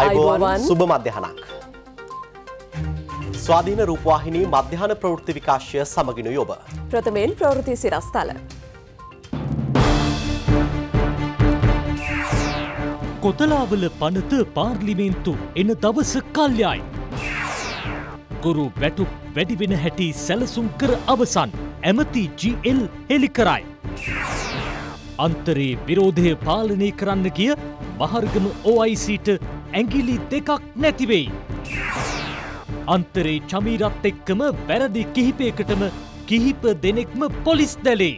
අයිබෝවන් සුබ මධ්‍යහනක්. ස්වාධීන රූපවාහිනී මධ්‍යහන ප්‍රවෘත්ති විකාශය සමගිනු යොබ. ප්‍රථමයෙන් ප්‍රවෘති සිරස්ථල. කොතලාවල පනත පාර්ලිමේන්තු එන දවස කල්යයි. ගොරු වැටුප් වැඩිවෙන හැටි සැලසුම් කර අවසන් ඇමති GL හෙළි කරයි. අන්තරේ විරෝධය පාලනය කරන්න ගිය මහර්ගම OICට ඇඟිලි දෙකක් නැතිවෙයි. අන්තරේ චමීරත් එක්කම වැරදි කිහිපයකටම කිහිප දෙනෙක්ම පොලිස් දැලේ.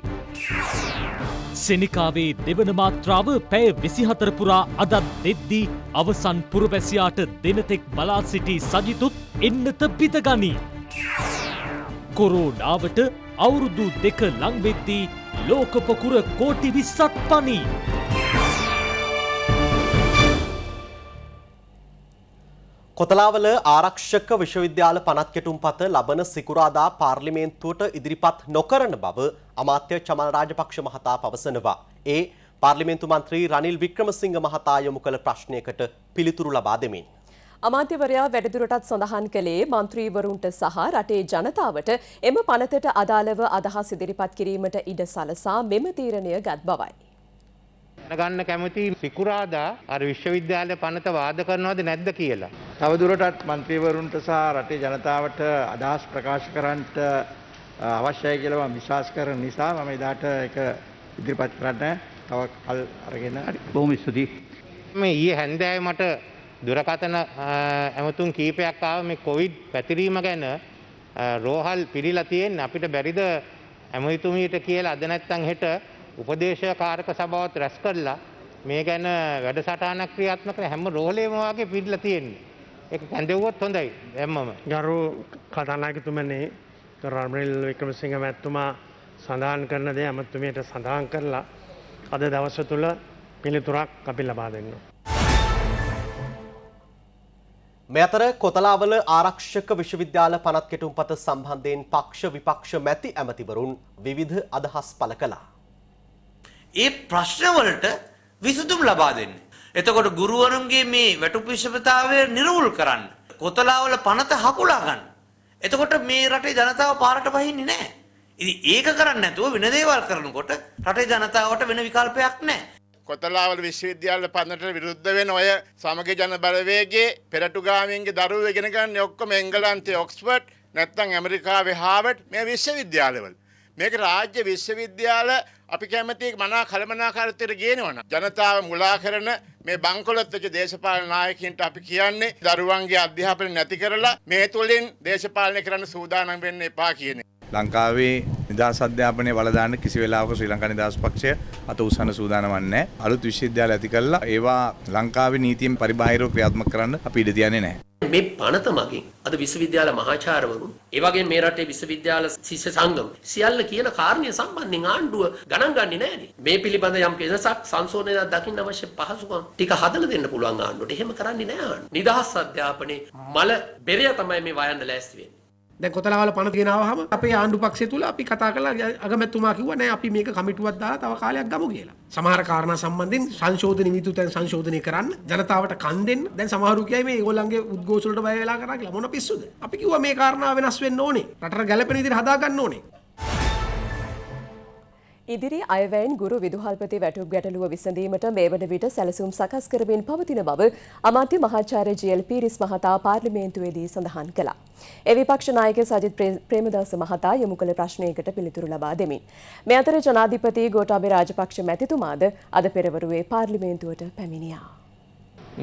සෙනකාවේ දෙවන මාත්‍රාව පැය විසිහතරපුරා අදත් දෙද්දී අවසන් පුරවැසියාට දෙනතෙක් බලා සිටි සජිතුත් එන්නත පිතගනී. කොරෝඩාවට අවුරුදු දෙක ලංවෙද්දී ලෝකපොකුර කෝටි විස්සත් පනී. කොතලාවල ආරක්ෂක විශ්වවිද්‍යාල පනත් කෙටුම් පත ලබන සිකුරාදා පාර්ලිමේන්තුවට ඉදිරිපත් නොකරන බව අමාත්‍ය චමල් රාජපක්ෂ මහතා පවසනවා. ඒ පාර්ලිමේන්තු මන්ත්‍රී රනිල් වික්‍රමසිංහ මහතා යොමු කළ ප්‍රශ්නයකට පිළිතුරු ලබා දෙමින්. අමාත්‍යවරයා වැඩිදුරටත් සඳහන් කළේ මන්ත්‍රීවරුන්ට සහ රටේ ජනතාවට එම පනතට අදාළව අදහස් ඉදිරිපත් කිරීමට ඉඩ සලසා මෙම තීරණය ගත් බවයි. දැනගන්න කැමති සිකුරාදා අර විශ්වවිද්‍යාල පනත වාද කරනවද නැද්ද කියලා. තවදුරටත් මන්ත්‍රීවරුන්ට සහ රටේ ජනතාවට අදහස් ප්‍රකාශ කරන්නට අවශ්‍යයි කියලා මම විශ්වාස කරන නිසා මම එදාට ඒක ඉදිරිපත් කරන්න තව කල් අරගෙන බොහොම ස්තුතියි. මේ ඊයේ හැන්දෑවේ මට දුරකථන ඇමතුම් කීපයක් ආව මේ කොවිඩ් පැතිරීම ගැන රෝහල් පිළිලා තියෙන අපිට බැරිද ඇමතුමියට කියලා අද නැත්තම් හෙට උපදේශකාරක සභාවත් රැස් කරලා මේ ගැන වැඩසටහනක් ක්‍රියාත්මක කරන හැම රෝලේම වාගේ පිළිලා තියෙන්නේ. ඒක කැඳෙව්වොත් හොඳයි දැම්මම. ගරු කතානායකතුමනේ රනිල් වික්‍රමසිංහ මැතිතුමා සඳහන් කරන දේ අමතුමියට සඳහන් කරලා අද දවස තුළ පිළිතුරක් අපි ලබා දෙන්නවා. මේ අතර කොතලාවල ආරක්ෂක විශ්වවිද්‍යාල පනත් කෙටුම්පත සම්බන්ධයෙන් පක්ෂ විපක්ෂ මැති ඇමතිවරුන් විවිධ අදහස් පළ කළා. ඒ ප්‍රශ්නවලට විසඳුම් ලබා දෙන්නේ. එතකොට ගුරුවරුන්ගේ මේ වැටුපිෂපතාවය නිර්වුල් කරන්න. කොතලාවල පනත හකුලා ගන්න. එතකොට මේ රටේ ජනතාව පාරට බහින්නේ නැහැ. ඉතින් ඒක කරන්නේ නැතුව වෙන දේවල් කරනකොට රටේ ජනතාවට වෙන විකල්පයක් නැහැ. කොතලාවල විශ්වවිද්‍යාල පන්නට විරුද්ධ වෙන ඔය සමග ජන බලවේගේ පෙරටුගාමීන්ගේ දරුවෝ ඉගෙන ගන්න ඔක්කොම එංගලන්තයේ ඔක්ස්ෆර්ඩ් නැත්නම් ඇමරිකාවේ හාවර්ඩ් මේ විශ්වවිද්‍යාලවල මේක රාජ්‍ය විශ්වවිද්‍යාල අපි කැමති මනා කළමනාකාරත්වයට ගේනවනම් ජනතාව මුලා කරන මේ බංකොලොත් වෙච්ච දේශපාලන නායකයින්ට අපි කියන්නේ දරුවන්ගේ අධ්‍යාපනය නැති කරලා මේ තුලින් දේශපාලනය කරන්න සූදානම් වෙන්න එපා කියන්නේ. ලංකාවේ නිදහස් අධ්‍යාපනයේ වලදාන්න කිසි වෙලාවක ශ්‍රී ලංකා නිදහස් පක්ෂය අත උස්සන සූදානම් නැහැ. අලුත් විශ්වවිද්‍යාල ඇති කළා ඒවා ලංකාවේ නීතියෙන් පරිබාහිරව ක්‍රියාත්මක කරන්න අපි ඉඩ තියන්නේ නැහැ. මේ පනත මගින් අද විශ්වවිද්‍යාල මහාචාර්යවරුන් ඒ වගේම මේ රටේ විශ්වවිද්‍යාල ශිෂ්‍ය සංගම සියල්ල කියන කාරණිය සම්බන්ධයෙන් ආණ්ඩුව ගණන් ගන්නේ නැහැ මේ පිළිබඳ යම් කෙනසක් සංශෝධනයක් දකින්න අවශ්‍ය පහසුකම් ටික හදලා දෙන්න පුළුවන් ආණ්ඩුවට. එහෙම කරන්නේ නැහැ ආණ්ඩුව. නිදහස් අධ්‍යාපනයේ මල බෙරය තමයි මේ වයන්න ලෑස්ති වෙන්නේ. දැ කොතලාවල පන ගෙනාවහම අපේ ආණ්ඩු පක්ෂය තුළ අපි කතා කලා අගමැත්තුමා කිව නෑ අපි මේක කමිටුවත් දාලා තව කාලයක් ගම කියලා සමහර කාරණ සම්බන්ධෙන් සංශෝධන විතු තැන් සංශෝධනය කරන්න ජනතාවට කන්දෙන් දැන් සමහරුකයි මේ ගොල්ලන්ගේ උද්ගෝසලට බයවෙලා කරක් ලමොන පිස්සුද අපි කිව මේ කාරණාව වෙනස් වෙන්න ඕනේ රට ගැලපෙන ඉදිරි හදාගන්න ඕනේ ඉදිරි අයවැයින් ගුරු විදුහල්පති වැටුප් ගැටලුව විසඳීමට මේ වන විට සැලසුම් සකස් කරමින් පවතින බව අමාත්‍ය මහාචාර්ය ජීල් පීරිස් මහතා පාර්ලිමේන්තුවේදී සඳහන් කළා. ඒ විපක්ෂ නායක සජිත් ප්‍රේමදාස මහතා යොමු කළ ප්‍රශ්නයකට පිළිතුරු ලබා දෙමින් මේ අතර ජනාධිපති ගෝඨාභය රාජපක්ෂ මැතිතුමාද අද පෙරවරුවේ පාර්ලිමේන්තුවට පැමිණියා.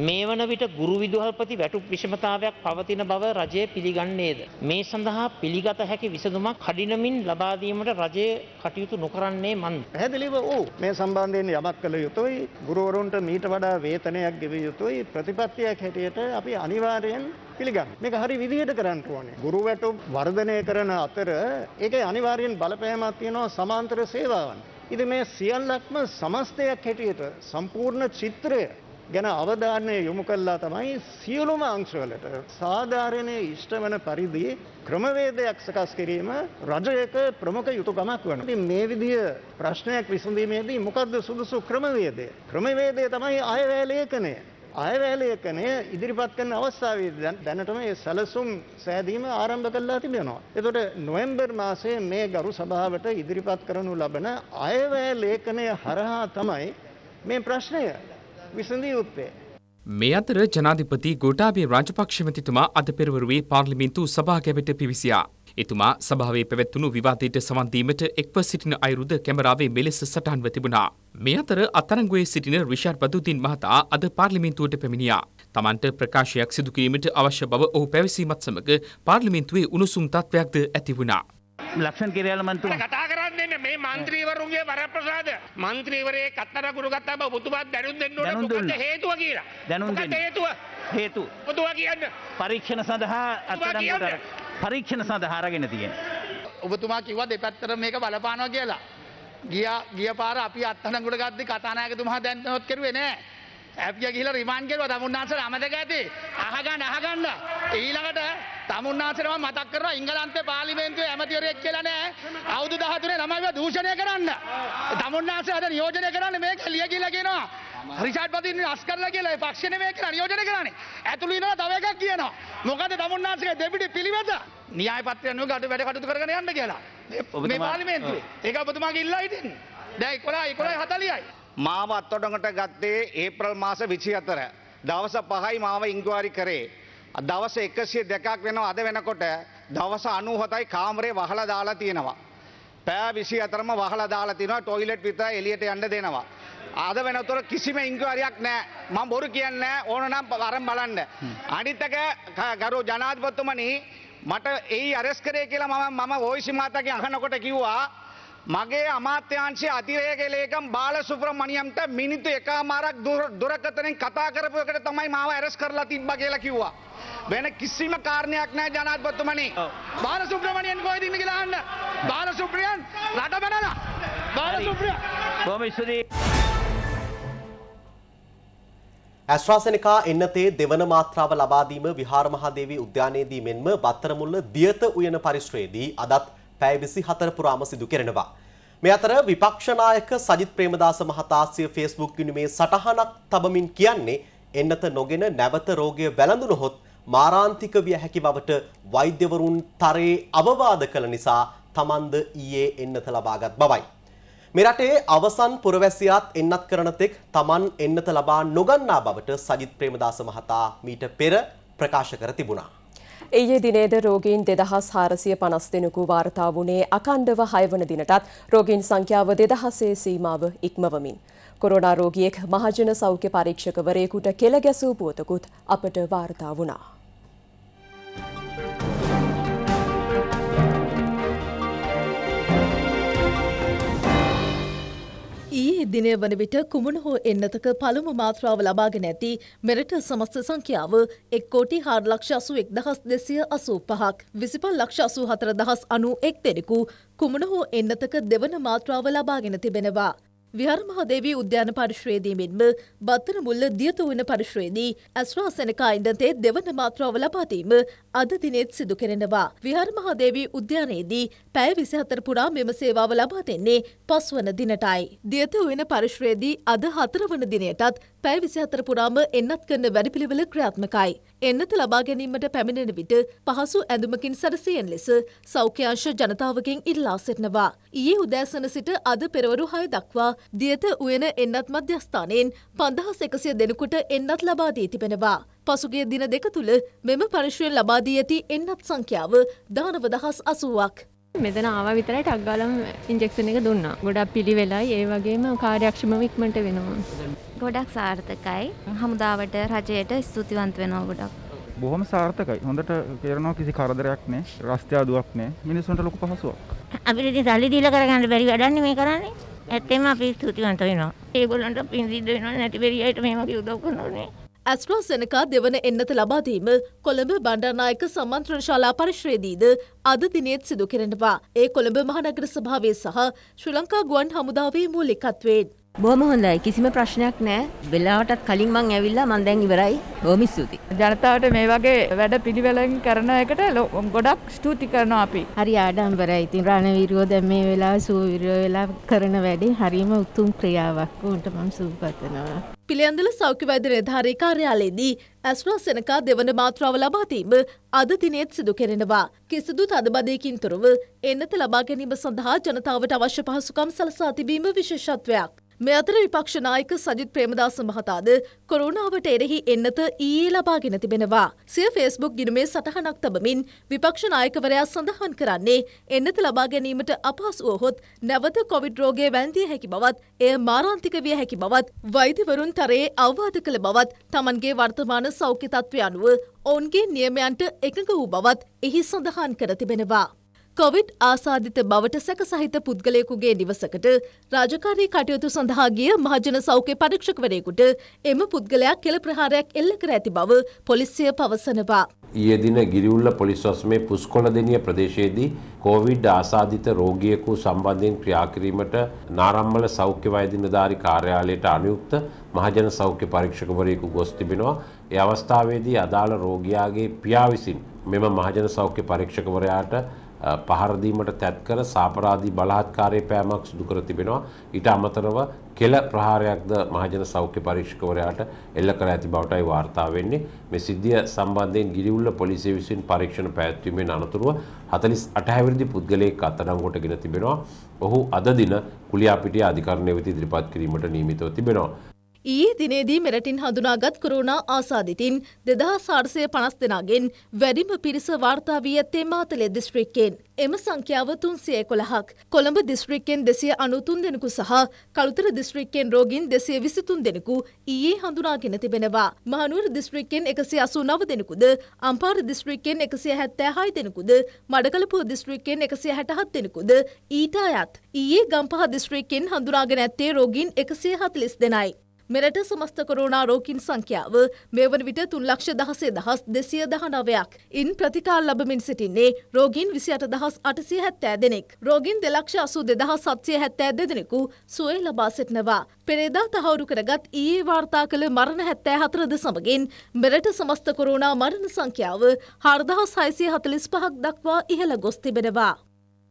මේ වන විට ගුරු විදුහල්පති වැටුප් විෂමතාවයක් පවතින බව රජය පිළිගන්නේද. මේ සඳහා පිළිගත හැකි විසඳුමක් කඩිනමින් ලබාදීමට රජය කටයුතු නොකරන්නේ මන්. පැහැදිලිව වූ මේ සම්බන්ධයෙන් යමක් කළ යුතුයි ගුරුවරුන්ට මීට වඩා වේතනයක් ගෙව යුතුයි ප්‍රතිපත්තියක් හැටියට අපි අනිවාර්යෙන් පිළිගන්න. මේක හරි විදිහට කරන්න ඕනේ. ගුරු වැටුප් වර්ධනය කරන අතර ඒකේ අනිවාර්යෙන් බලපෑමක් තියෙනවා සමාන්තර සේවාවන්. ඉතින් මේ සියල්ලක්ම සමස්තයක් හැටියට සම්පූර්ණ චිත්‍රය ගැන අවධානය යොමු කළා තමයි සියලුම අංශවලට සාධාරණයේ ඉෂ්ට වන පරිදි ක්‍රමවේදයක් සකස් කිරීම රජයක ප්‍රමුඛ යුතුයකමක් වෙනවා. ඉතින් මේ විදිය ප්‍රශ්නයක් විසඳීමේදී මොකද්ද සුදුසු ක්‍රමවේදය? ක්‍රමවේදය තමයි අයවැය ලේඛනය. අයවැය ලේඛනය ඉදිරිපත් කරන අවස්ථාවේදී දැනටම මේ සැලසුම් සෑදීම ආරම්භ කළා තිබෙනවා. එතකොට නොවැම්බර් මාසයේ මේ ගරු සභාවට ඉදිරිපත් කරනු ලබන අයවැය ලේඛනය හරහා තමයි මේ ප්‍රශ්නය විසඳිය යුත්තේ. මේ අතර ජනාධිපති ගෝඨාභය රාජපක්ෂ මැතිතුමා අද පෙරවරුවේ පාර්ලිමේන්තු සභාගැබට පිවිසියා. එතුමා සභාවේ පැවැත්වුණු විවාදයට සමන් දීමට එක්ව සිටින අයුරුද කැමරාවේ මෙලෙස සටහන්ව තිබුණා. මේ අතර අත්අඩංගුවේ සිටින රිෂාඩ් බදුද්දීන් මහතා අද පාර්ලිමේන්තුවට පැමිණියා. තමන්ට ප්‍රකාශයක් සිදු කිරීමට අවශ්‍ය බව ඔහු පැවසීමත් සමග පාර්ලිමේන්තුවේ උණුසුම් තත්ත්වයක්ද ඇති වුණා. ලක්ෂන් කෙරයාල මන්තුම කතා කරන්න මේ මන්ත්‍රීවරුන්ගේ වරප්‍රසාද මන්ත්‍රීවරේ කත්තර ගුරු කත්තාම ඔබතුමාත් දැනුම් දෙන්න ඕනේ මොකද හේතුව කියලා දැනුම් දෙන්න හේතුව හේතු ඔබතුමා කියන්න පරීක්ෂණ සඳහා අත්අඩංගුවට පරීක්ෂණ සඳහා අරගෙන තියෙන ඔබතුමා කිව්වා දෙපැත්තට මේක බලපානවා කියලා ගිය ගිය පාර අපි අත්අඩංගුවට ගද්දි කතානායකතුමා දැන් නොත් කරුවේ නෑ ඇපිය ගිහිලා රිමාන්ඩ් කරුවා තමුන්නාන්සට අමතක ඇති. අහගන්න අහගන්න. ඊළඟට තමුන්නාන්සට මම මතක් කරනවා ඉංගලන්තේ පාර්ලිමේන්තුවේ ඇමතිවරයෙක් කියලා නෑ. අවුරුදු 13 ළමයිව දූෂණය කරන්න. තමුන්නාන්ස අද නියෝජනය කරන්නේ මේක ලිය කියලා කියනවා. රිෂාඩ් පතින් අස් කරලා කියලා ඒ පක්ෂ නෙමෙයි කියලා නියෝජනය කරන්නේ. ඇතුළු ඉනවා තව එකක් කියනවා. මොකද තමුන්නාන්සගේ දෙපිඩි පිළිවෙත න්‍යාය පත්‍රය අනුව ගැට වැඩ කටයුතු කරගෙන යන්න කියලා. මේ පාර්ලිමේන්තුවේ. ඒක ඔබතුමාගේ ඉල්ලා හිටින්නේ. දැන් 11 11 40යි. මාව අත්තොඩඟට ගත්තේ ඒප්‍රල් මාස විසි අතර. දවස පහයි මාව ඉංගවාරි කරේ. දවස එකසිය දෙකක් වෙනවා අද වෙනකොට දවස අනුහතයි කාමරේ වහලා දාලා තියෙනවා. පෑ විසි අතරම වහලා දාලා තිනවා ටොයිලෙට් විතර එලියට යන්න දෙනවා. අද වෙනතුර කිසිම ඉංගවාරයක් නෑ මං බොරු කියන්න ඕන නම් අරම් බලන්න. අනිත්තක ගරු ජනාධපත්තුමනි මට ඒ අරස් කරේ කියලා මම මම ඕයිසි මාතක අහනකොට කිව්වා මගේ අමාත්‍යංශයේ අතිරේක ලේකම් බාලසුබ්‍රමණියන්ට මිනිත්තු එකමාරක් දුරකථනෙන් කතා කරපු එකට තමයි මාව ඇරස් කරලා තිබ්බා කියලා කිව්වා. වෙන කිසිම කාරණයක් නැහැ ජනාධිපතිතුමනි. බාලසුබ්‍රමණියන් කොහෙද ඉන්නේ කියලා අහන්න. බාලසුබ්‍රියන් රට බැනලා. බාලසුබ්‍රියන්. බොහොම ස්තුතියි. ඇස්වාසනිකා එන්නතේ දෙවන මාත්‍රාව ලබාදීම විහාරමහාදේවී උද්‍යානයේදී මෙන්ම බත්තරමුල්ල දියත උයන පරිශ්‍රයේදී අදත් පැය 24 පුරාම සිදු කෙරෙනවා. මේ අතර විපක්ෂ නායක සජිත් ප්‍රේමදාස මහතා සිය Facebook ගිණුමේ සටහනක් තබමින් කියන්නේ එන්නත නොගෙන නැවත රෝගය වැළඳුනහොත් මාරාන්තික විය හැකි බවට වෛද්‍යවරුන් තරයේ අවවාද කළ නිසා තමන්ද ඊයේ එන්නත ලබාගත් බවයි. මේ රටේ අවසන් පුරවැසියාත් එන්නත් කරන තෙක් තමන් එන්නත ලබා නොගන්නා බවට සජිත් ප්‍රේමදාස මහතා මීට පෙර ප්‍රකාශ කර තිබුණා. එයේ දිනේද රෝගීන් දෙදහස් හාරසිය පනස් දෙනකු වාර්තා වුණේ අකණ්ඩව හයවන දිනටත් රෝගීන් සංඛ්‍යාව දෙදහසේ සීමාව ඉක්මවමින්. කොරෝනා රෝගියෙක් මහජන සෞඛ්‍ය පරීක්ෂකවරයෙකුට කෙළ ගැසූ පුවතකුත් අපට වාර්තා වුණා. ඊයේ දිනය වන විට කුමන හෝ එන්නතක පළමු මාත්‍රාව ලබාගෙන ඇති මෙරට සමස්ත සංඛ්‍යාව එක් කෝටි හාර ලක්ෂ අසු එක් දහස් දෙසිය අසූ පහක් විසිපල් ලක්ෂ අසූ හතර දහස් අනූ එක් දෙනෙකු කුමන හෝ එන්නතක දෙවන මාත්‍රාව ලබාගෙන තිබෙනවා. විහාරමහාදේවී උද්‍යාන පරිශ්‍රයේදී මෙන්ම බත්තරමුල්ල දියතුවන පරිශ්‍රයේදී ඇස්්‍රාසනකා ඉන්දතේ දෙවන මාත්‍රාව ලබාදීම අද දිනෙත් සිදු කරෙනවා. විහාරමහාදේවී උද්‍යානයේදී පැය විසිහතර පුරා මෙම සේවාව ලබා දෙන්නේ පස්වන දිනටයි. දියතුවන පරිශ්‍රයේදී අද හතරවන දිනයටත් පැය විසිහතර පුරාම එන්නත් කරන වැඩපිළිවෙල ක්‍රියාත්මකයි. එන්නත ලබා ගැනීමට පැමිණෙන විට පහසු ඇඳුමකින් සැරසියෙන් ලෙස සෞඛ්‍යංශ ජනතාවගෙන් ඉල්ලා සිටනවා. ඊයේ උදෑසන සිට අද පෙරවරු හය දක්වා දියත උයන එන්නත් මධ්‍යස්ථානයෙන් පන්දහස් එකසිය දෙනෙකුට එන්නත් ලබා දී තිබෙනවා. පසුගේ දින දෙක තුළ මෙම පරිශ්‍රයෙන් ලබා දී ඇති එන්නත් සංඛ්‍යාව දානව දහස් අසුවක්. මෙතන ආව විතරයි ටක් ගාලම් ඉන්ජෙක්ෂන් එක දුන්නා. ගොඩක් පිළිවෙලයි ඒ වගේම කාර්යක්ෂමව ඉක්මනට වෙනවා. ගොඩක් සාර්ථකයි. හමුදාවට රජයට ස්තුතිවන්ත වෙනවා ගොඩක්. බොහොම සාර්ථකයි හොඳට කරනවා කිසි කරදරයක් නෑ රස්තයා දුවක් නෑ මිනිස්සුන්ට ලොකු පහසුවක් අපිට සල්ලි දීලා කරගන්න බැරි වැඩන්නේ මේ කරන්නේ ඇත්තෙම අපි ස්තුතිවන්ත වෙනවා ඒගොල්ලන්ට පින් සිද්ධ වෙනවා නැති බැරියට මේ වගේ උදව් කරනෝනේ ඇස්ට්‍රෝසෙනකා දෙවන එන්නත ලබාදීම කොළඹ බණ්ඩානායක සමන්ත්‍රණ ශාලා පරිශ්‍රයේදීද අද දිනේත් සිදු කෙරෙනවා ඒ කොළඹ මහනගර සභාවේ සහ ශ්‍රී ලංකා ගුවන් හමුදාවේ මූලිකත්වයෙන් බොහොම හොඳයි කිසිම ප්‍රශ්නයක් නෑ වෙලාවටත් කලින් මං ඇවිල්ලා මං දැන් ඉවරයි බොහොම ස්තුතියි ජනතාවට මේ වගේ වැඩ පිළිවෙලෙන් කරන එකට ගොඩක් ස්තුති කරනවා අපි හරි ආඩම්බරයි ඉතින් රණවීරයෝ දැන් මේ වෙලාව සුවීරයෝ වෙලා කරන වැඩේ හරිම උතුම් ක්‍රියාවක් උන්ට මම සුභපතනවා පිළියන්දල සෞඛ්‍ය වෛද්‍ය නිලධාරී කාර්යාලයේදී ඇස්ට්‍රා සෙනකා දෙවන මාත්‍රාව ලබා දීම අද දිනේත් සිදු කෙරෙනවා කිසිදු තදබදයකින් තොරව එන්නත ලබා ගැනීම සඳහා ජනතාවට අවශ්‍ය පහසුකම් සලසා තිබීම විශේෂත්වයක් මේ අතර විපක්ෂ නායක සජිත් ප්‍රේමදාස මහතාද කොරෝනාවට එරෙහි එන්නත ඊයේ ලබාගෙන තිබෙනවා. සිය ෆේස්බුක් ගිණුමේ සටහනක් තබමින් විපක්ෂ නායකවරයා සඳහන් කරන්නේ එන්නත ලබා ගැනීමට අපහසු වුවහොත් නැවත කොවිඩ් රෝගය වැළඳිය හැකි බවත් එය මාරාන්තික විය හැකි බවත් වෛද්‍යවරුන් තරයේ අවවාද කළ බවත් Tamanගේ වර්තමාන සෞඛ්‍ය තත්ත්වය අනුව ඔවුන්ගේ නියමයන්ට එකඟ වූ බවත් එහි සඳහන් කර තිබෙනවා. කොවිඩ් ආසාධිත බවට සැක සහිත පුද්ගලයෙකුගේ නිවසකට රාජකාරී කටයුතු සඳහා ගිය මහජන සෞඛ්‍ය පරීක්ෂකවරයෙකුට එම පුද්ගලයා කෙළ ප්‍රහාරයක් එල්ල කර ඇති බව පොලිසිය පවසනවා. ඊයේ දින ගිරිඋල්ල පොලිස් වස්මේ පුස්කොළදෙනිය ප්‍රදේශයේදී කොවිඩ් ආසාධිත රෝගියෙකු සම්බන්ධයෙන් ක්‍රියා කිරීමට නාරම්මල සෞඛ්‍ය වෛද්‍ය නිලධාරි කාර්යාලයට අනුයුක්ත මහජන සෞඛ්‍ය පරීක්ෂකවරයෙකු ගොස් තිබෙනවා. ඒ අවස්ථාවේදී අදාළ රෝගියාගේ පියා විසින් මෙම මහජන සෞඛ්‍ය පරීක්ෂකවරයාට පහරදීමට තැත්කර සාපරාධී බලාත්කාරය පෑමක් සිදුකර තිබෙනවා. ඊට අමතරව කෙල ප්‍රහාරයක්ද මහජන සෞඛ්‍ය පරීක්ෂකවරයාට එල්ල කර ඇති බවටයි වාර්තා වෙන්නේ. මේ සිද්ධිය සම්බන්ධයෙන් ගිරිඋල්ල පොලිසිය විසින් පරීක්ෂණ පැවැත්වීමෙන් අනතුරුව 48 හැවිරිදි පුද්ගලයෙක් අත්අඩංගුවට ගෙන තිබෙනවා. ඔහු අද දින කුලියාපිටිය අධිකරණය වෙත ඉදිරිපත් කිරීමට නියමිතව තිබෙනවා. ඊයේ දිනේදී මෙරටින් හඳුනාගත් කොරෝනා ආසාදිතින් දෙදහස් ආර්සය පනස් දෙනාගෙන් වැඩිම පිරිස වාර්තා වී ඇත්තේ මාතලේ දිස්ත්‍රික්කෙන්. එම සංඛ්‍යාව තුන්සිය එකොළහක්. කොළඹ දිස්ත්‍රික්කෙන් දෙසිය අනුතුන් දෙනෙකු සහ කළුතර දිස්ත්‍රික්කෙන් රෝගින් දෙසිය විසිතුන් දෙනෙකු ඊයේ හඳුනාගෙන තිබෙනවා. මහනුවර දිස්ත්‍රික්කෙන් එකසිය අසූ නව දෙනෙකුද, අම්පාර දිස්ත්‍රික්කෙන් එකසිය හැත්තෑ හය දෙනෙකුද, මඩකලපුව දිස්ත්‍රික්කෙන් එකසිය හැටහත් දෙනෙකුද ඊට අයත්. ඊයේ ගම්පහ දිස්ත්‍රික්කෙන් හඳුනාගෙන ඇත්තේ රෝගින් එකසිය හතලිස් දෙනයි. මෙරට සමස්ත කොරෝනා රෝගීන් සංඛ්‍යාව මේ වන විට තුන් ලක්ෂ දහසේ දහස් දෙසිය දහනවයක්. ඉන් ප්‍රතිකාර ලබමින් සිටින්නේ රෝගීන් විසි අට දහස් අටසිය හැත්තෑ දෙනෙක්. රෝගීන් දෙලක්ෂ අසු දෙදහස් සත්සය හැත්තෑ දෙදෙනෙකු සුවය ලබා සිටනවා. පෙරේදා තහවුරු කරගත් ඊයේ වාර්තා කළ මරණ හැත්තෑ හතරද සමගින් මෙරට සමස්ත කොරෝනා මරණ සංඛ්‍යාව හාරදහස් හයිසිය හතලිස් පහක් දක්වා ඉහළ ගොස් තිබෙනවා.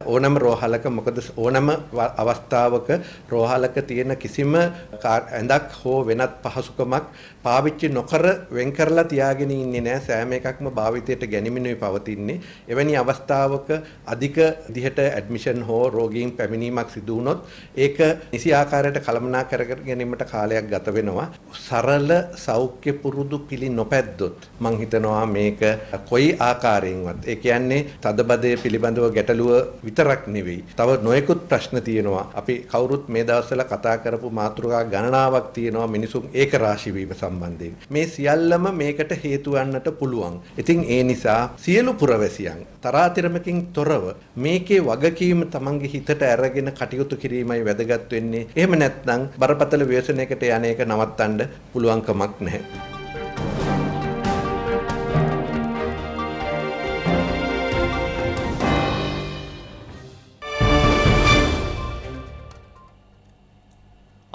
ඕනම රෝහලක මොකද ඕනම අවස්ථාවක රෝහලක තියෙන කිසිම ඇඳක් හෝ වෙනත් පහසුකමක් පාවිච්චි නොකර වෙන් කරලා තියාගෙන ඉන්නේ නැහැ සෑම එකක්ම භාවිතයට ගැනීමනුයි පවතින්නේ එවැනි අවස්ථාවක අධික දිහට ඇඩ්මිෂන් හෝ රෝගීන් පැමිණීමක් සිදු වුණොත් ඒක නිසි ආකාරයට කළමනාකර ගැනීමට කාලයක් ගත වෙනවා සරල සෞඛ්‍ය පුරුදු පිළි නොපැද්දොත් මං හිතනවා මේක කොයි ආකාරයෙන්වත් ඒ කියන්නේ තදබදය පිළිබඳව ගැටලුව විතරක් නෙවෙයි. තව නොයෙකුත් ප්‍රශ්න තියෙනවා. අපි කවුරුත් මේ දවස්වල කතා කරපු මාතෘකා ගණනාවක් තියෙනවා මිනිසුන් ඒක රාශි වීම සම්බන්ධයෙන්. මේ සියල්ලම මේකට හේතු වන්නට පුළුවන්. ඉතින් ඒ නිසා සියලු පුරවැසියන් තරාතිරමකින් තොරව මේකේ වගකීම තමන්ගේ හිතට අරගෙන කටයුතු කිරීමයි වැදගත් වෙන්නේ. එහෙම නැත්නම් බරපතල ව්‍යසනයකට යන එක නවත්තන්න පුළුවන්කමක් නැහැ.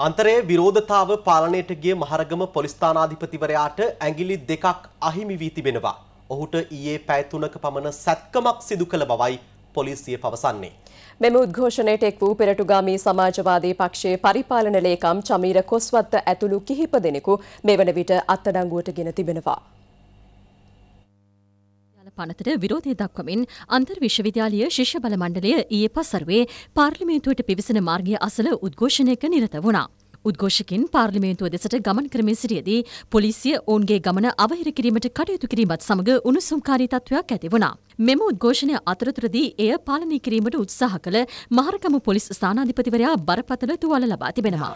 අන්තරයේ විරෝධතාව පාලනයට ගිය මහරගම පොලිස් ස්ථානාධිපතිවරයාට ඇඟිලි දෙකක් අහිමි වී තිබෙනවා. ඔහුට ඊයේ පැය තුනක පමණ සැත්කමක් සිදු කළ බවයි පොලිසිය පවසන්නේ. මෙම උද්ඝෝෂණයට එක් වූ පෙරටුගාමී සමාජවාදී පක්ෂයේ පරිපාලන ලේකම් චමීර කොස්වත්ත ඇතුළු කිහිප දෙනෙකු මේ වන විට අත්අඩංගුවට ගෙන තිබෙනවා. පනතට විරෝධය දක්වමින් අන්තර් විශ්වවිද්‍යාලය ශිෂ්‍ය බල මණ්ඩලය ඊයේ පසරුවේ පාර්ලිමේන්තුවට පිවිසෙන මාර්ගය අසල උද්ඝෝෂණයක නිරත වුණා. උද්ඝෝෂකින් පාර්ලිමේන්තුව දෙසට ගමන් කරමින් සිටියදී පොලිසිය ඔවුන්ගේ ගමන අවහිර කිරීමට කටයුතු කිරීමත් සමග උණුසුම්කාරී තත්ත්වයක් ඇති වුණා. මෙම උද්ඝෝෂණය අතරතුරදී එය පාලනය කිරීමට උත්සාහ කළ මහරකම පොලිස් ස්ථානාධිපතිවරයා බරපතල තුවල ලබා තිබෙනවා.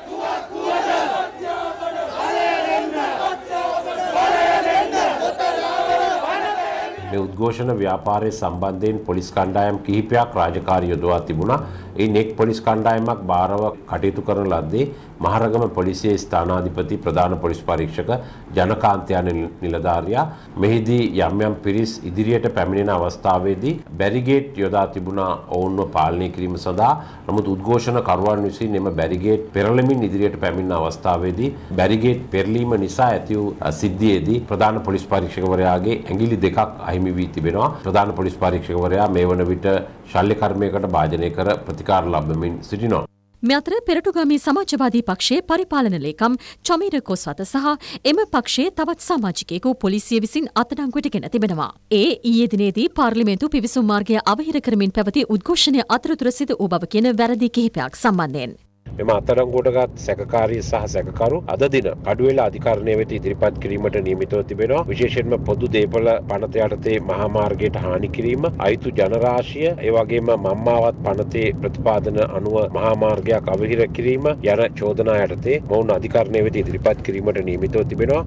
මේ උද්ඝෝෂණ ව්‍යාපාරය සම්බන්ධයෙන් පොලිස් කණ්ඩායම් කිහිපයක් රාජකාරී යොදවා තිබුණා. එයින් එක් පොලිස් කණ්ඩායමක් බාරව කටයුතු කරන ලද්දේ මහරගම පොලිසියේ ස්ථානාධිපති ප්‍රධාන පොලිස් පරීක්ෂක ජනකාන්තයා නිලධාරියා මෙහිදී යම් යම් පිරිස් ඉදිරියට පැමිණෙන අවස්ථාවේදී බැරිගේට් යොදා තිබුණා ඔවුන්ව පාලනය කිරීම සඳහා නමුත් උද්ඝෝෂණ කරුවන් විසින් එම බැරිගේට් පෙරළමින් ඉදිරියට පැමිණෙන අවස්ථාවේදී බැරිගේට් පෙරලීම නිසා ඇති වූ සිද්ධියේදී ප්‍රධාන පොලිස් පරීක්ෂකවරයාගේ ඇඟිලි දෙකක් අහිමි වී තිබෙනවා ප්‍රධාන පොලිස් පරීක්ෂකවරයා මේ වන විට ශල්‍ය කර්මයකට භාජනය කර ප්‍රතිකාර ලබමින් සිටිනවා මෙ අතර පෙරටුගාමි සමාජවාදී පක්ෂයේ පරිපාලන ලේකම් චමීර කොස්වත සහ එම පක්ෂයේ තවත් සමාජිකයෙකු පොලිසිය විසින් අත්අඩංගුවට ගෙන තිබෙනවා. ඒ ඊයේ දිනේදී පාර්ලිමේන්තු පිවිසුම් මාර්ගය අවහිර කරමින් පැවති උද්ඝෝෂණය අතරතුර සිදු වූ බව කියන වැරදි කිහිපයක් සම්බන්ධයෙන්. මෙම අත්තරංගෝටගත් සැකකාරී සහ සැකරු අද දින අඩුවෙලා අධිකරණය වෙත ඉදිරිපත් කිරීමට නියමිතව තිබෙනවා විශේෂෙන්ම පොදු දේපල පනතයටතේ මහමාර්ගයට හානි කිරීම අයිතු ජනරාශිය ඒවගේම මම්මාවත් පනතේ ප්‍රතිපාදන අනුව මහාමාර්ගයක් අවහිර කිරීම යන චෝදනා යටතේ මොවුන් අධිකරණය වෙත ඉදිරිපත් කිරීමට නියමිතව තිබෙනවා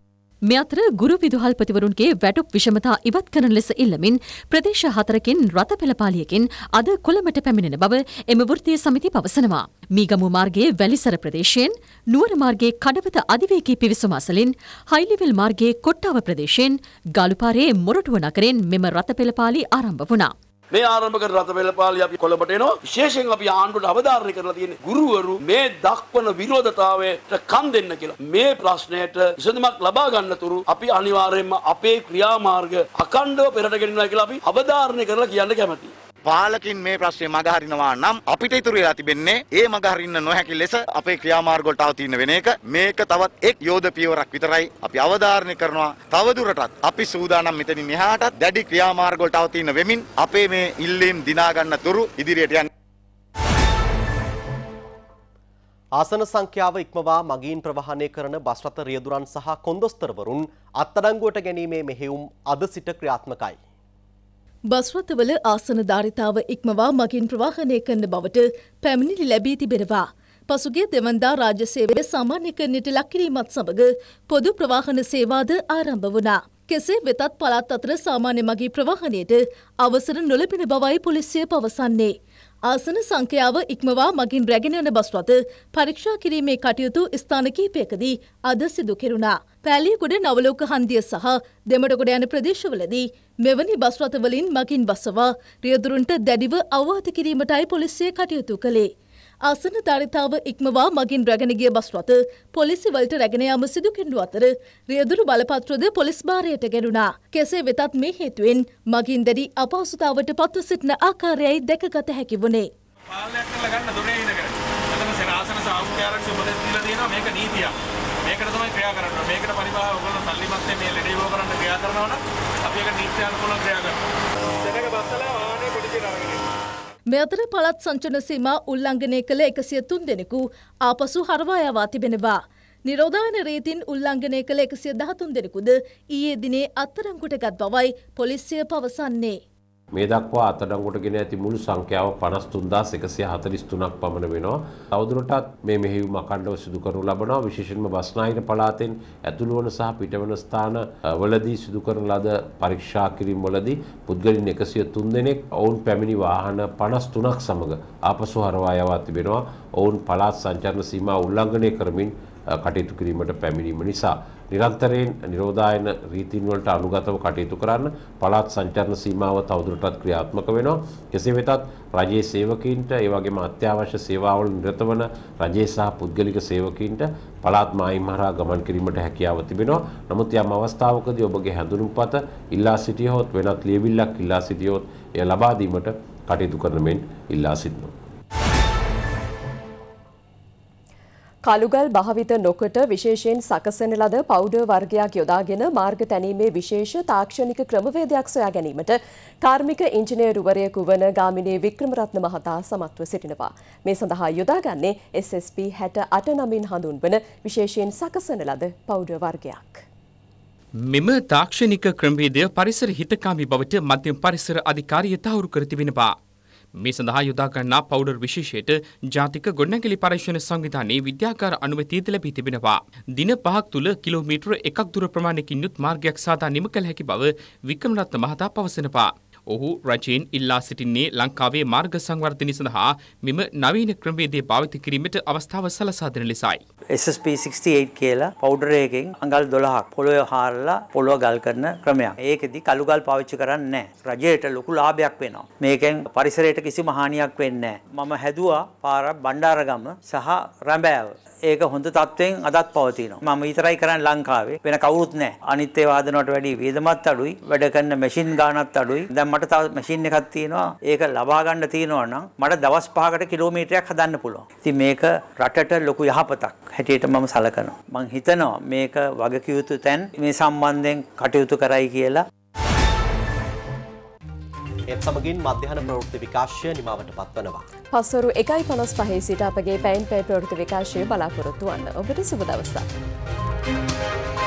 මේ අතර ගුරු විදුහල්පතිවරුන්ගේ වැටුප් විෂමතා ඉවත් කරන ලෙස ඉල්ලමින් ප්‍රදේශ හතරකින් රථ පෙළපාලියකින් අද කොළඹට පැමිණෙන බව එම වෘත්තීය සමිති පවසනවා. මීගමු මාර්ගයේ වැලිසර ප්‍රදේශයෙන් නුවර මාර්ගයේ කඩවත අධිවේගී පිවිසුම අසලින් හයිලිවිල් මාර්ගයේ කොට්ටාව ප්‍රදේශයෙන් ගාලුපාරේ මොරටුව නගරෙන් මෙම රථ පෙළපාලි ආරම්භ වුණා. මේ ආරම්භක රත වෙළපාලි අපි කොළඹට එනවා. විශේෂයෙන් අපි ආණ්ඩුවට අවධාරණය කරලා තියෙන්නේ ගුරුවරු මේ දක්වන විරෝධතාවයට කන් දෙන්න කියලා. මේ ප්‍රශ්නයට විසඳුමක් ලබා ගන්නතුරු අපි අනිවාර්යයෙන්ම අපේ ක්‍රියාමාර්ග අකණ්ඩව පෙරට ගෙනියනවා කියලා අපි අවධාරණය කරලා කියන්න කැමතියි. පාලකින් මේ ප්‍රශ්නේ මගහරිනවා නම් අපිට ඉතුරු වෙලා තිබෙන්නේ ඒ මගහරින්න නොහැකි ලෙස අපේ ක්‍රියාමාර්ග වලට ආව තියෙන වෙන එක මේක තවත් එක් යෝධ පියවරක් විතරයි අපි අවධාරණය කරනවා තවදුරටත් අපි සූදානම් මෙතනින් එහාටත් දැඩි ක්‍රියාමාර්ග වලට ආව තියෙන වෙමින් අපේ මේ ඉල්ලීම් දිනා ගන්න තුරු ඉදිරියට යන්න ආසන සංඛ්‍යාව ඉක්මවා මගීන් ප්‍රවාහනය කරන බස් රථ රියදුරන් සහ කොන්දොස්තරවරුන් අත්අඩංගුවට ගැනීමේ මෙහෙයුම් අද සිට ක්‍රියාත්මකයි. බස් රථවල ආසන ධාරිතාව ඉක්මවා මගින් ප්‍රවාහනය කරන බවට පැමිණිලි ලැබී තිබෙනවා. පසුගිය දෙවන්දා රාජ්‍ය සේවය සාමාන්‍යකරණයට ලක්කිරීමත් සමග පොදු ප්‍රවාහන සේවාද ආරම්භ වුණා. කෙසේ වෙතත් පළාත් අතර සාමාන්‍ය මගී ප්‍රවාහනයට අවසර නොලැබෙන බවයි පොලිසිය පවසන්නේ. ආසන සංඛ්‍යාව ඉක්මවා මගින් රැගෙන යන බස්වත පරීක්ෂා කිරීමේ කටයුතු ස්ථාන කීපයකදී අද සිදු කෙරුණා. පෑලියගොඩ නවලෝක හන්දිය සහ දෙමඩගොඩ යන ප්‍රදේශවලදී මෙවැනි බස්රථවලින් මගින් බසවා රියදුරුන්ට දැඩිව අවවාත කිරීමටයි පොලිසිය කටයුතු කළේ. ආසන ධාරිතාව ඉක්මවා මගින් රැගෙන ගිය බස් රථ පොලිසිවලට රැගෙන යාම සිදු කෙරෙනු අතර රියදුරු බලපත්‍රද පොලිස් භාරයට ගෙනුණා. කෙසේ වෙතත් මේ හේතුවෙන් මගින් දැඩි අපහසුතාවට පත්ව සිටින ආකාරයයි දැකගත හැකි වුණේ. පාලනය කරලා ගන්න දුරේ ඉඳගෙන. එතන සේනාසන සාමුඛ්‍යාරක්ෂක උපදෙස් දීලා තියෙනවා මේක නීතියක්. මේකට තමයි ක්‍රියා කරන්න. මේකට පරිබාහ ඔයගොල්ලෝ සල්ලි මැත්තේ මේ ලෙඩේ බෝ කරන්න ක්‍රියා කරනවා නම් අපි ඒක නීත්‍යානුකූලව ක්‍රියා කරනවා. දැනග බස්සලා වාහනේ පිටින් අරගෙන. මේ අතර පළත් සංචන සීමා උල්ලංඝනය කළ එකසිය තුන් දෙනෙකු ආපසු හරවා යවා තිබෙනවා. නිරෝධායන රීතින් උල්ලංඝනය කළ එකසිය දහතුන් දෙනෙකුද ඊයේ දිනේ අත්තරංකුට ගත් බවයි පොලිසිය පවසන්නේ. මේ දක්වා අතඩංගොට ගෙන ඇති මුළු සංඛ්‍යාව පනස් තුන්දා එකසිය හතලිස් තුනක් පමණ වෙනවා. තවදුරටත් මේ මෙහිවුම අකණ්ඩව සිදු කරනු ලබනවා විශේෂෙන්ම බස්නාහිර පළාතෙන් ඇතුළුවන සහ පිටවන ස්ථාන වලදී සිදු කරන ලද පරීක්ෂා කිරීම් වලදී පුද්ගලින් එකසිය තුන් දෙනෙක් ඔවුන් පැමිණි වාහන පනස් තුනක් සමඟ ආපසු හරවා යවා තිබෙනවා. ඔවුන් පළාත් සංචරණ සීමා උල්ලංඝනය කරමින් කටයුතු කිරීමට පැමිණීම නිසා නිරන්තරයෙන් නිරෝධායන රීතීන් වලට අනුගතව කටයුතු කරන්න පළාත් සංචාරන සීමාව තවදුරටත් ක්‍රියාත්මක වෙනවා. කෙසේ වෙතත් රජයේ සේවකීන්ට ඒ වගේම අත්‍යවශ්‍ය සේවාවල නිරත වන රජයේ සහ පුද්ගලික සේවකීන්ට පළාත් මායිම් හරහා ගමන් කිරීමට හැකියාව තිබෙනවා. නමුත් යම් අවස්ථාවකදී ඔබගේ හැඳුනුම්පත ඉල්ලා සිටියොත් වෙනත් ලියවිල්ලක් ඉල්ලා සිටියොත් එය ලබා දීමට කටයුතු කරන මෙන් ඉල්ලා සිටිනවා. කළුගල් භාවිත නොකොට විශේෂයෙන් සකසන ලද පෞඩර් වර්ගයක් යොදාගෙන මාර්ග තැනීමේ විශේෂ තාක්ෂණික ක්‍රමවේදයක් සොයා ගැනීමට කාර්මික ඉංජිනේරුවරයෙකු වන ගාමිණී වික්‍රමරත්න මහතා සමත්ව සිටිනවා. මේ සඳහා යොදාගන්නේ SSP 68 නමින් හඳුන්වන විශේෂයෙන් සකසන ලද පෞඩර් වර්ගයක්. මෙම තාක්ෂණික ක්‍රමවේදය පරිසර හිතකාමී බවට මධ්‍යම පරිසර අධිකාරිය තහවුරු කර තිබෙනවා. මේ සඳහා යොදාගන්නා පවුඩර් විශේෂයට ජාතික ගොඩනැගිලි පරීක්ෂණ සංවිධානයේ විද්‍යාකාර අනුමැතියද ලැබී තිබෙනවා. දින පහක් තුළ කිලෝමීටර එකක් දුර ප්‍රමාණයකින් යුත් මාර්ගයක් සාදා නිම කළ හැකි බව වික්‍රමරත්න මහතා පවසනවා. ඔහු රජයෙන් ඉල්ලා සිටින්නේ ලංකාවේ මාර්ග සංවර්ධනය සඳහා මෙම නවීන ක්‍රමවේදය පාවිත කිරීමට අවස්ථාව සලසා දෙන ලෙසයි. SSP68 කියලා පවුඩර් එකෙන් අඟල් 12ක් පොළොය හාරලා පොළොව ගල් කරන ක්‍රමයක්. ඒකෙදි කළු ගල් පාවිච්චි කරන්නේ නැහැ. රජයට ලොකු ලාභයක් වෙනවා. මේකෙන් පරිසරයට කිසිම හානියක් වෙන්නේ නැහැ. මම හැදුවා පාර බණ්ඩාරගම සහ රඹෑව. ඒක හොඳ තත්ත්වයෙන් අදත් පවතිනවා. මම විතරයි කරන්නේ ලංකාවේ. වෙන කවුරුත් නැහැ. අනිත් ඒ වාදනවලට වැඩිය වේදමත් අඩුයි. වැඩ කරන මැෂින් ගානත් අඩුයි. දැන් මට තව මැෂින් එකක් තියෙනවා ඒක ලබා ගන්න තියෙනවා නම් මට දවස් 5කට කිලෝමීටරයක් හදන්න පුළුවන්. ඉතින් මේක රටට ලොකු යහපතක් හැටියට මම සලකනවා. මම හිතනවා මේක වගකියුතු තැන් මේ සම්බන්ධයෙන් කටයුතු කරයි කියලා. ඒත් සමගින් මධ්‍යහන ප්‍රවෘත්ති විකාශය නිමාවට පත්වනවා. පස්වරු එකයි පනොස් පහේ සිට අපගේ පැයින් පැ ප්‍රවෘති විකාශය බලාපොරොත්තු වන්න ඔබට සුබ දවසක්.